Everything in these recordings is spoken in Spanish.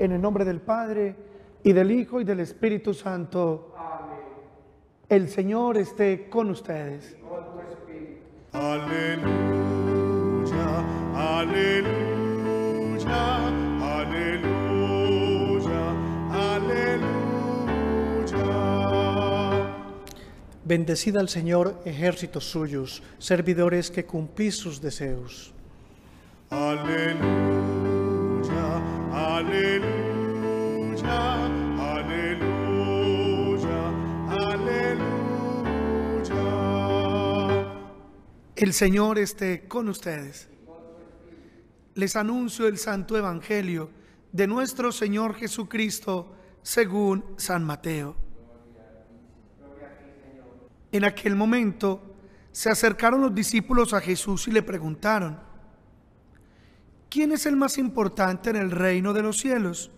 En el nombre del Padre, y del Hijo, y del Espíritu Santo. Amén. El Señor esté con ustedes. con tu espíritu. Aleluya, aleluya, aleluya, aleluya. Bendecida al Señor, ejércitos suyos, servidores que cumplís sus deseos. Aleluya. Aleluya, aleluya, aleluya. El Señor esté con ustedes. Les anuncio el Santo Evangelio de nuestro Señor Jesucristo según San Mateo. En aquel momento se acercaron los discípulos a Jesús y le preguntaron, ¿quién es el más importante en el reino de los cielos?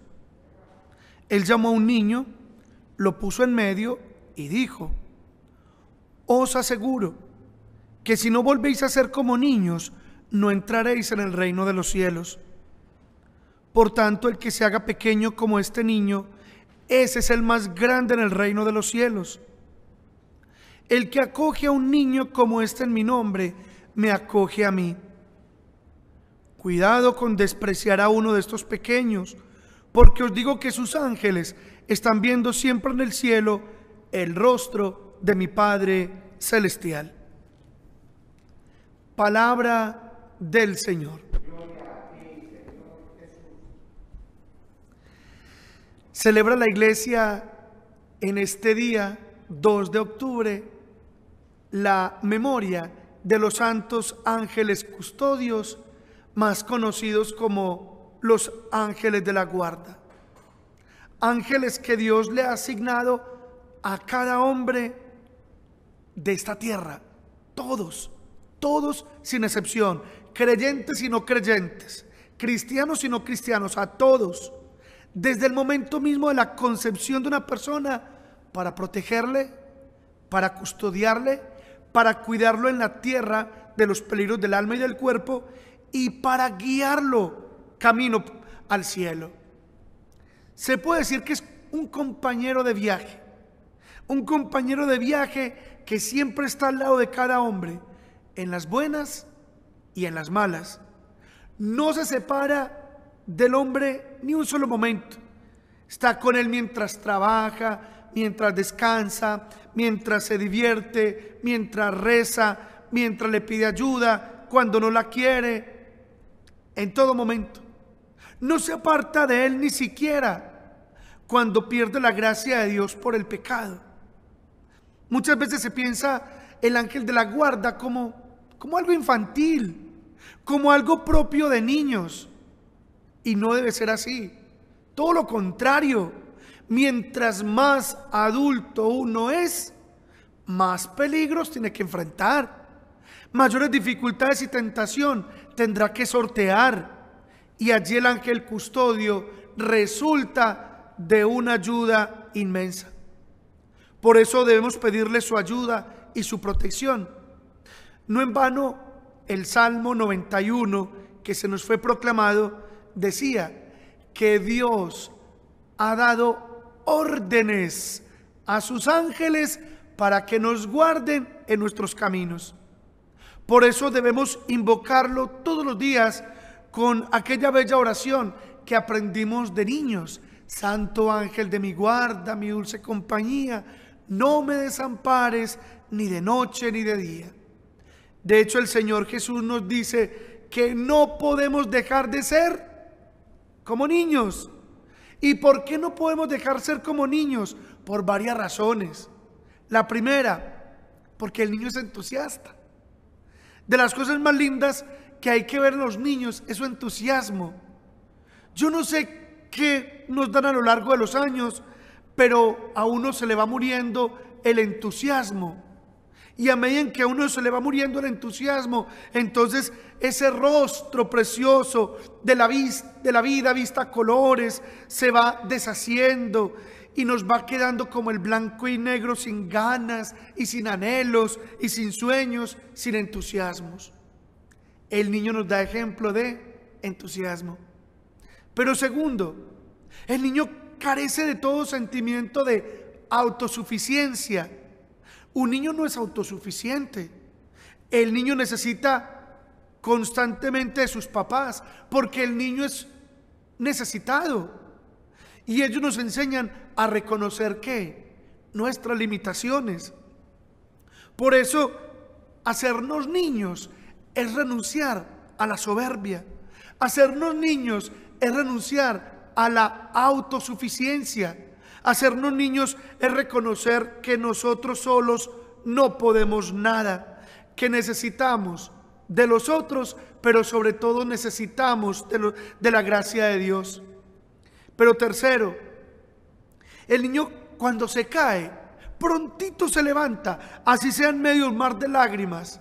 Él llamó a un niño, lo puso en medio y dijo, os aseguro que si no volvéis a ser como niños, no entraréis en el reino de los cielos. Por tanto, el que se haga pequeño como este niño, ese es el más grande en el reino de los cielos. El que acoge a un niño como este en mi nombre, me acoge a mí. Cuidado con despreciar a uno de estos pequeños, porque os digo que sus ángeles están viendo siempre en el cielo el rostro de mi Padre Celestial. Palabra del Señor. Celebra la iglesia en este día, 2 de octubre, la memoria de los santos ángeles custodios más conocidos como los ángeles de la guarda. Ángeles que Dios le ha asignado a cada hombre de esta tierra. Todos, todos sin excepción, creyentes y no creyentes, cristianos y no cristianos, a todos, desde el momento mismo de la concepción de una persona, para protegerle, para custodiarle, para cuidarlo en la tierra de los peligros del alma y del cuerpo y para guiarlo camino al cielo. Se puede decir que es un compañero de viaje, un compañero de viaje que siempre está al lado de cada hombre, en las buenas y en las malas. No se separa del hombre ni un solo momento. Está con él mientras trabaja, mientras descansa, mientras se divierte, mientras reza, mientras le pide ayuda, cuando no la quiere, en todo momento. No se aparta de Él ni siquiera cuando pierde la gracia de Dios por el pecado. Muchas veces se piensa el ángel de la guarda como, como algo infantil, como algo propio de niños. Y no debe ser así. Todo lo contrario, mientras más adulto uno es, más peligros tiene que enfrentar mayores dificultades y tentación tendrá que sortear. Y allí el ángel custodio resulta de una ayuda inmensa. Por eso debemos pedirle su ayuda y su protección. No en vano el Salmo 91 que se nos fue proclamado decía que Dios ha dado órdenes a sus ángeles para que nos guarden en nuestros caminos. Por eso debemos invocarlo todos los días con aquella bella oración que aprendimos de niños. Santo ángel de mi guarda, mi dulce compañía, no me desampares ni de noche ni de día. De hecho, el Señor Jesús nos dice que no podemos dejar de ser como niños. ¿Y por qué no podemos dejar ser como niños? Por varias razones. La primera, porque el niño es entusiasta. De las cosas más lindas que hay que ver en los niños es su entusiasmo. Yo no sé qué nos dan a lo largo de los años, pero a uno se le va muriendo el entusiasmo. Y a medida que a uno se le va muriendo el entusiasmo, entonces ese rostro precioso de la, de la vida, vista a colores, se va deshaciendo y nos va quedando como el blanco y negro sin ganas y sin anhelos y sin sueños, sin entusiasmos. El niño nos da ejemplo de entusiasmo. Pero segundo, el niño carece de todo sentimiento de autosuficiencia. Un niño no es autosuficiente. El niño necesita constantemente de sus papás porque el niño es necesitado. Y ellos nos enseñan a reconocer qué? Nuestras limitaciones. Por eso, hacernos niños es renunciar a la soberbia. Hacernos niños es renunciar a la autosuficiencia. Hacernos niños es reconocer que nosotros solos no podemos nada, que necesitamos de los otros, pero sobre todo necesitamos de, la gracia de Dios. Pero tercero, el niño cuando se cae, prontito se levanta, así sea en medio de un mar de lágrimas,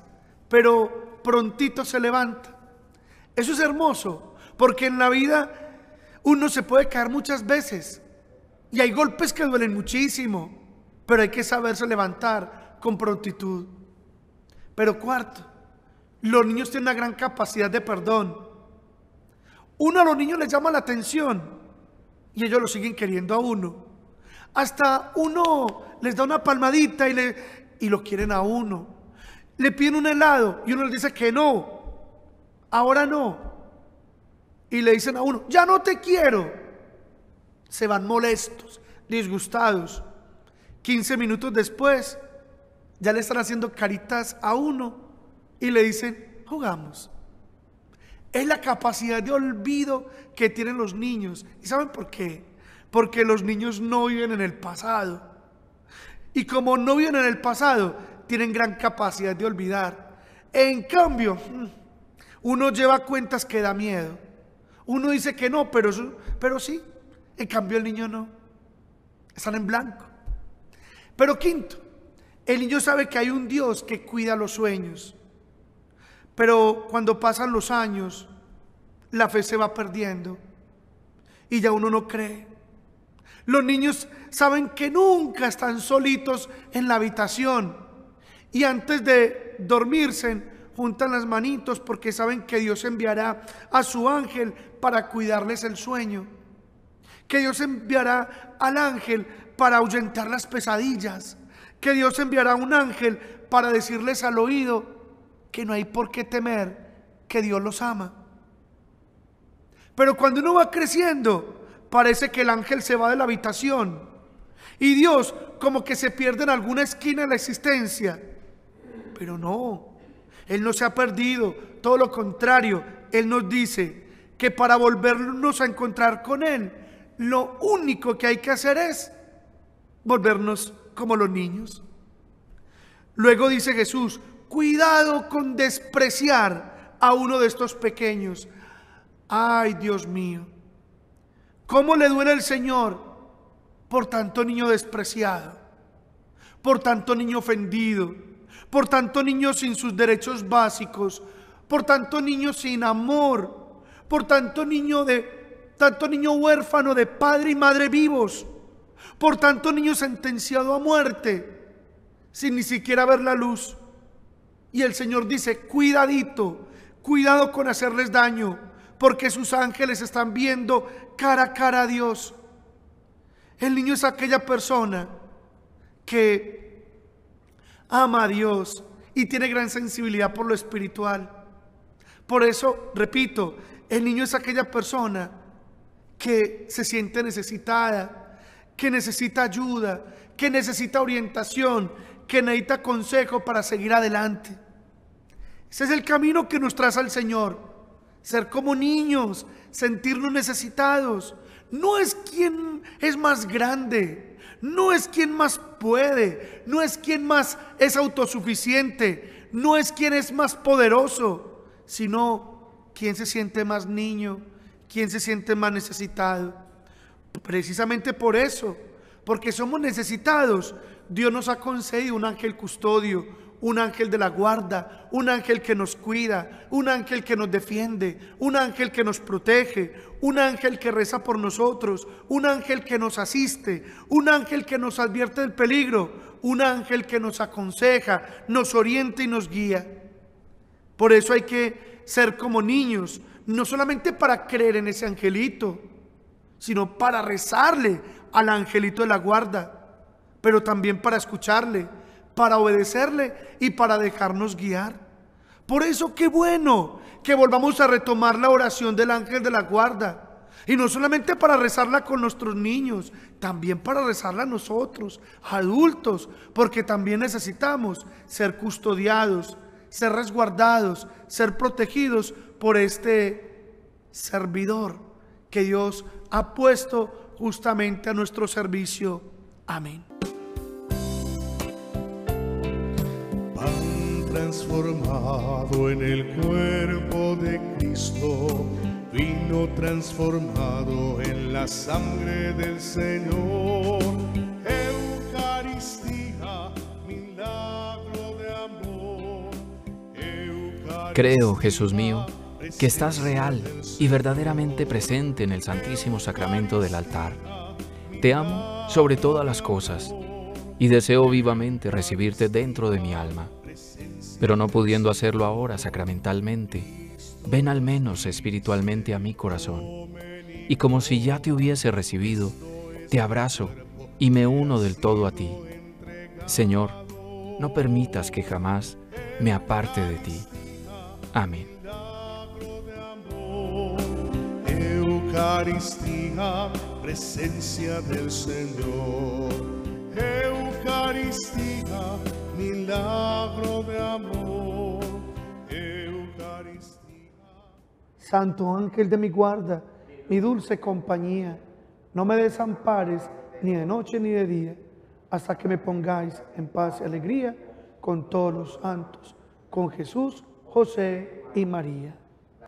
pero prontito se levanta. Eso es hermoso, porque en la vida uno se puede caer muchas veces y hay golpes que duelen muchísimo, pero hay que saberse levantar con prontitud. Pero cuarto, los niños tienen una gran capacidad de perdón. Uno a los niños les llama la atención y ellos lo siguen queriendo a uno. Hasta uno les da una palmadita y, le, y lo quieren a uno. Le piden un helado y uno les dice que no, ahora no. Y le dicen a uno, ya no te quiero. Se van molestos, disgustados. 15 minutos después, ya le están haciendo caritas a uno y le dicen, jugamos es la capacidad de olvido que tienen los niños. ¿Y saben por qué? Porque los niños no viven en el pasado. Y como no viven en el pasado, tienen gran capacidad de olvidar. En cambio, uno lleva cuentas que da miedo. Uno dice que no, pero, pero sí. En cambio, el niño no. Están en blanco. Pero quinto, el niño sabe que hay un Dios que cuida los sueños. Pero cuando pasan los años, la fe se va perdiendo y ya uno no cree. Los niños saben que nunca están solitos en la habitación y antes de dormirse juntan las manitos porque saben que Dios enviará a su ángel para cuidarles el sueño, que Dios enviará al ángel para ahuyentar las pesadillas, que Dios enviará a un ángel para decirles al oído, que no hay por qué temer, que Dios los ama. Pero cuando uno va creciendo, parece que el ángel se va de la habitación y Dios como que se pierde en alguna esquina de la existencia. Pero no, Él no se ha perdido, todo lo contrario, Él nos dice que para volvernos a encontrar con Él, lo único que hay que hacer es volvernos como los niños. Luego dice Jesús, Cuidado con despreciar a uno de estos pequeños. Ay, Dios mío. ¿Cómo le duele el Señor por tanto niño despreciado? Por tanto niño ofendido? Por tanto niño sin sus derechos básicos? Por tanto niño sin amor? Por tanto niño de tanto niño huérfano de padre y madre vivos? Por tanto niño sentenciado a muerte sin ni siquiera ver la luz? Y el Señor dice, cuidadito, cuidado con hacerles daño, porque sus ángeles están viendo cara a cara a Dios. El niño es aquella persona que ama a Dios y tiene gran sensibilidad por lo espiritual. Por eso, repito, el niño es aquella persona que se siente necesitada, que necesita ayuda, que necesita orientación, que necesita consejo para seguir adelante. Ese es el camino que nos traza el Señor. Ser como niños, sentirnos necesitados. No es quien es más grande, no es quien más puede, no es quien más es autosuficiente, no es quien es más poderoso, sino quien se siente más niño, quien se siente más necesitado. Precisamente por eso, porque somos necesitados, Dios nos ha concedido un ángel custodio, un ángel de la guarda, un ángel que nos cuida, un ángel que nos defiende, un ángel que nos protege, un ángel que reza por nosotros, un ángel que nos asiste, un ángel que nos advierte del peligro, un ángel que nos aconseja, nos orienta y nos guía. Por eso hay que ser como niños, no solamente para creer en ese angelito, sino para rezarle al angelito de la guarda pero también para escucharle, para obedecerle y para dejarnos guiar. Por eso qué bueno que volvamos a retomar la oración del ángel de la guarda. Y no solamente para rezarla con nuestros niños, también para rezarla nosotros, adultos, porque también necesitamos ser custodiados, ser resguardados, ser protegidos por este servidor que Dios ha puesto justamente a nuestro servicio. Amén. transformado en el cuerpo de Cristo, vino transformado en la sangre del Señor. Eucaristía, milagro de amor. Creo, Jesús mío, que estás real y verdaderamente presente en el Santísimo Sacramento del altar. Te amo sobre todas las cosas y deseo vivamente recibirte dentro de mi alma pero no pudiendo hacerlo ahora sacramentalmente, ven al menos espiritualmente a mi corazón. Y como si ya te hubiese recibido, te abrazo y me uno del todo a ti. Señor, no permitas que jamás me aparte de ti. Amén. Eucaristía, presencia del Señor milagro de amor, Eucaristía. Santo ángel de mi guarda, mi dulce compañía, no me desampares ni de noche ni de día, hasta que me pongáis en paz y alegría con todos los santos, con Jesús, José y María.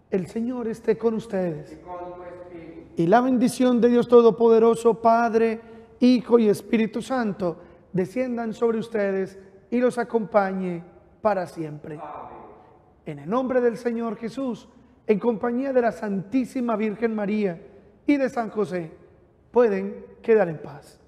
El Señor esté con ustedes. Y la bendición de Dios Todopoderoso, Padre, Hijo y Espíritu Santo, desciendan sobre ustedes y los acompañe para siempre. En el nombre del Señor Jesús, en compañía de la Santísima Virgen María y de San José, pueden quedar en paz.